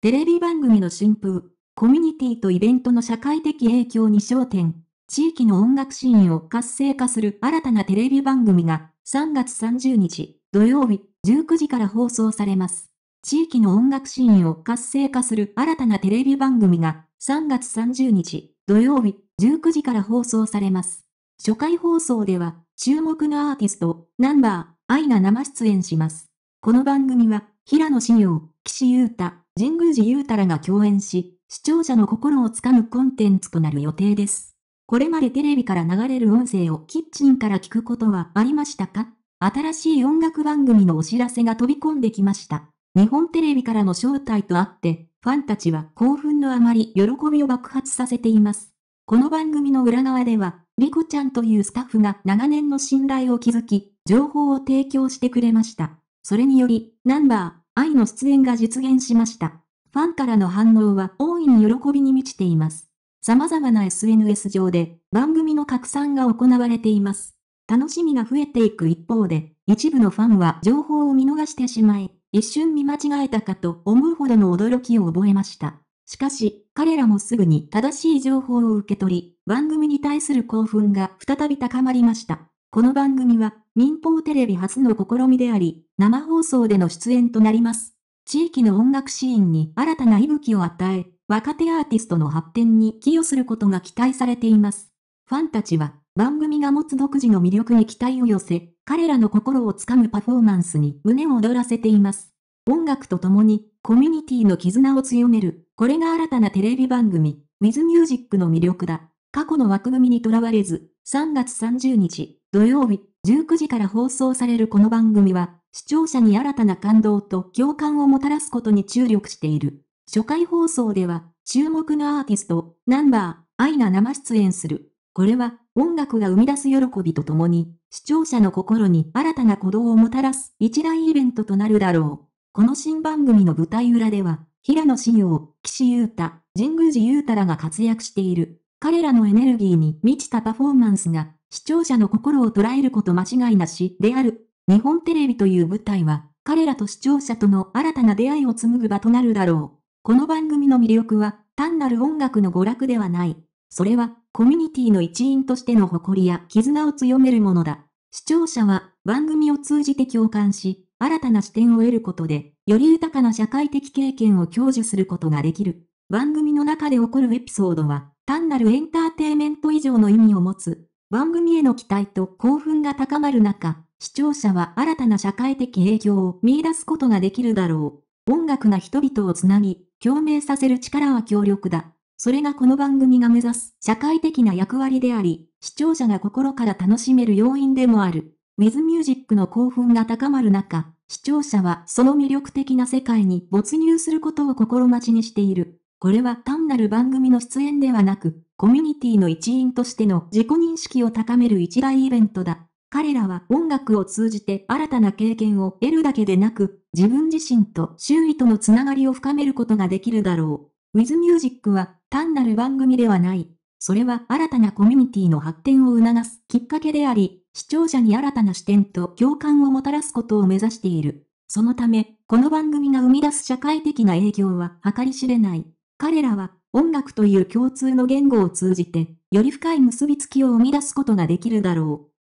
テレビ番組の新風、コミュニティとイベントの社会的影響に焦点、地域の音楽シーンを活性化する新たなテレビ番組が3月30日土曜日19時から放送されます。地域の音楽シーンを活性化する新たなテレビ番組が3月30日土曜日19時から放送されます。初回放送では注目のアーティスト、ナンバー、アイが生出演します。この番組は平野紫耀、岸優太、神宮寺優太らが共演し、視聴者の心をつかむコンテンツとなる予定です。これまでテレビから流れる音声をキッチンから聞くことはありましたか新しい音楽番組のお知らせが飛び込んできました。日本テレビからの招待とあって、ファンたちは興奮のあまり喜びを爆発させています。この番組の裏側では、リコちゃんというスタッフが長年の信頼を築き、情報を提供してくれました。それにより、ナンバー、愛の出演が実現しました。ファンからの反応は大いに喜びに満ちています。様々な SNS 上で番組の拡散が行われています。楽しみが増えていく一方で、一部のファンは情報を見逃してしまい、一瞬見間違えたかと思うほどの驚きを覚えました。しかし、彼らもすぐに正しい情報を受け取り、番組に対する興奮が再び高まりました。この番組は民放テレビ初の試みであり、生放送での出演となります。地域の音楽シーンに新たな息吹を与え、若手アーティストの発展に寄与することが期待されています。ファンたちは番組が持つ独自の魅力に期待を寄せ、彼らの心をつかむパフォーマンスに胸を躍らせています。音楽と共にコミュニティの絆を強める、これが新たなテレビ番組、ウィズミュージックの魅力だ。過去の枠組みにとらわれず、3月30日、土曜日、19時から放送されるこの番組は、視聴者に新たな感動と共感をもたらすことに注力している。初回放送では、注目のアーティスト、ナンバー、アイが生出演する。これは、音楽が生み出す喜びとともに、視聴者の心に新たな鼓動をもたらす一大イベントとなるだろう。この新番組の舞台裏では、平野紫耀、岸優太、神宮寺優太らが活躍している。彼らのエネルギーに満ちたパフォーマンスが、視聴者の心を捉えること間違いなしである。日本テレビという舞台は、彼らと視聴者との新たな出会いを紡ぐ場となるだろう。この番組の魅力は、単なる音楽の娯楽ではない。それは、コミュニティの一員としての誇りや絆を強めるものだ。視聴者は、番組を通じて共感し、新たな視点を得ることで、より豊かな社会的経験を享受することができる。番組の中で起こるエピソードは、単なるエンターテイメント以上の意味を持つ、番組への期待と興奮が高まる中、視聴者は新たな社会的影響を見出すことができるだろう。音楽が人々をつなぎ、共鳴させる力は強力だ。それがこの番組が目指す社会的な役割であり、視聴者が心から楽しめる要因でもある。ウィズミュージックの興奮が高まる中、視聴者はその魅力的な世界に没入することを心待ちにしている。これは単なる番組の出演ではなく、コミュニティの一員としての自己認識を高める一大イベントだ。彼らは音楽を通じて新たな経験を得るだけでなく、自分自身と周囲とのつながりを深めることができるだろう。With Music は単なる番組ではない。それは新たなコミュニティの発展を促すきっかけであり、視聴者に新たな視点と共感をもたらすことを目指している。そのため、この番組が生み出す社会的な影響は計り知れない。彼らは音楽という共通の言語を通じて、より深い結びつきを生み出すことができるだろう。